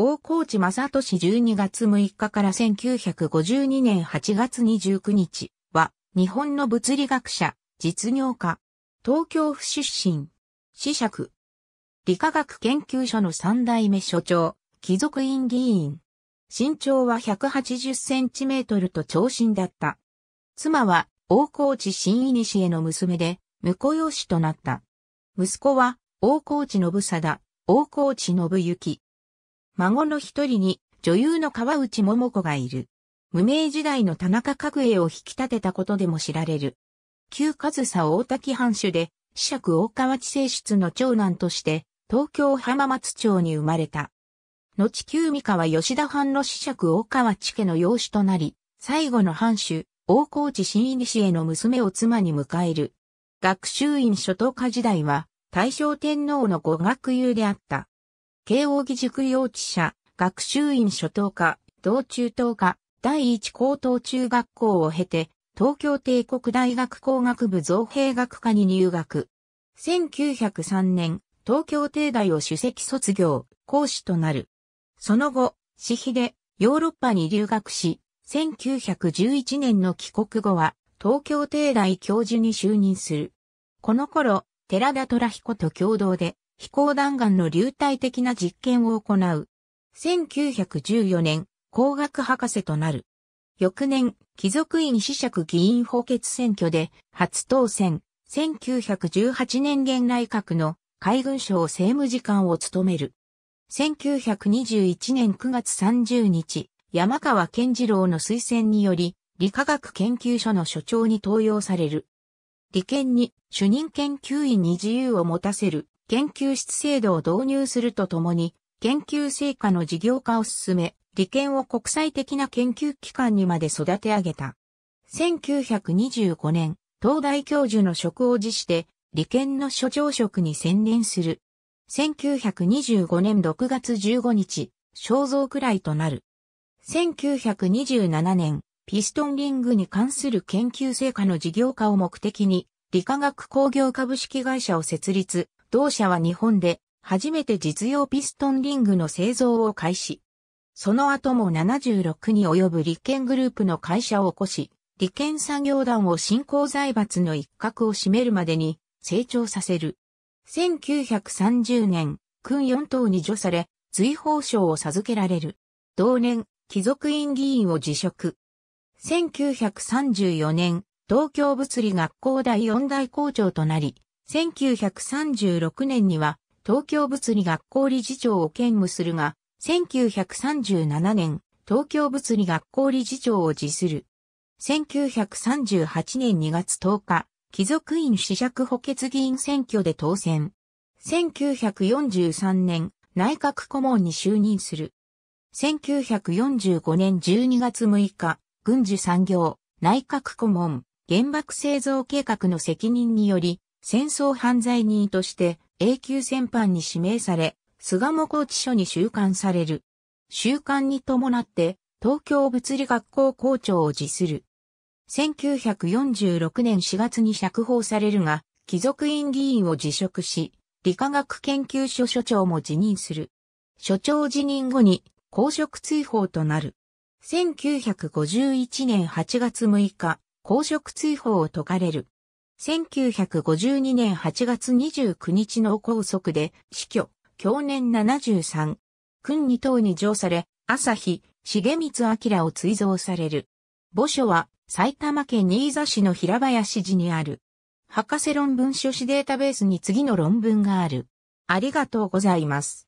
大河内正俊12月6日から1952年8月29日は、日本の物理学者、実業家、東京府出身、子爵、理化学研究所の三代目所長、貴族院議員。身長は180センチメートルと長身だった。妻は、大河内新井西への娘で、婿養子となった。息子は、大河内信貞、大河内信行、孫の一人に女優の川内桃子がいる。無名時代の田中角栄を引き立てたことでも知られる。旧上総大滝藩主で、子爵大河内正室の長男として、東京浜松町に生まれた。後旧三河吉田藩の子爵大河内家の養子となり、最後の藩主、大河内新入への娘を妻に迎える。学習院初等科時代は、大正天皇の語学友であった。慶応義塾幼稚舎、学習院初等科、同中等科、第一高等中学校を経て、東京帝国大学工学部造兵学科に入学。1903年、東京帝大を首席卒業、講師となる。その後、私費でヨーロッパに留学し、1911年の帰国後は、東京帝大教授に就任する。この頃、寺田虎彦と共同で、飛行弾丸の流体的な実験を行う。1914年、工学博士となる。翌年、貴族院試釈議員補欠選挙で初当選。1918年現内閣の海軍省政務次官を務める。1921年9月30日、山川健次郎の推薦により、理化学研究所の所長に登用される。理研に主任研究員に自由を持たせる研究室制度を導入するとともに、研究成果の事業化を進め、利権を国際的な研究機関にまで育て上げた。1925年、東大教授の職を辞して、利権の所長職に専念する。1925年6月15日、肖像くらいとなる。1927年、ピストンリングに関する研究成果の事業化を目的に、理化学工業株式会社を設立、同社は日本で初めて実用ピストンリングの製造を開始。その後も76に及ぶ立憲グループの会社を起こし、利権作業団を新興財閥の一角を占めるまでに成長させる。1930年、君4党に除され、追放賞を授けられる。同年、貴族院議員を辞職。1934年、東京物理学校第4代校長となり、1936年には東京物理学校理事長を兼務するが、1937年、東京物理学校理事長を辞する。1938年2月10日、貴族院試釈補欠議員選挙で当選。1943年、内閣顧問に就任する。1945年12月6日、軍需産業、内閣顧問、原爆製造計画の責任により、戦争犯罪人として永久戦犯に指名され、菅も拘置所に収監される。収監に伴って、東京物理学校校長を辞する。1946年4月に釈放されるが、貴族院議員を辞職し、理化学研究所所長も辞任する。所長辞任後に公職追放となる。1951年8月6日、公職追放を解かれる。1952年8月29日の拘束で死去、去年73。君二等に上され、朝日、重光明を追贈される。墓所は埼玉県新座市の平林寺にある。博士論文書誌データベースに次の論文がある。ありがとうございます。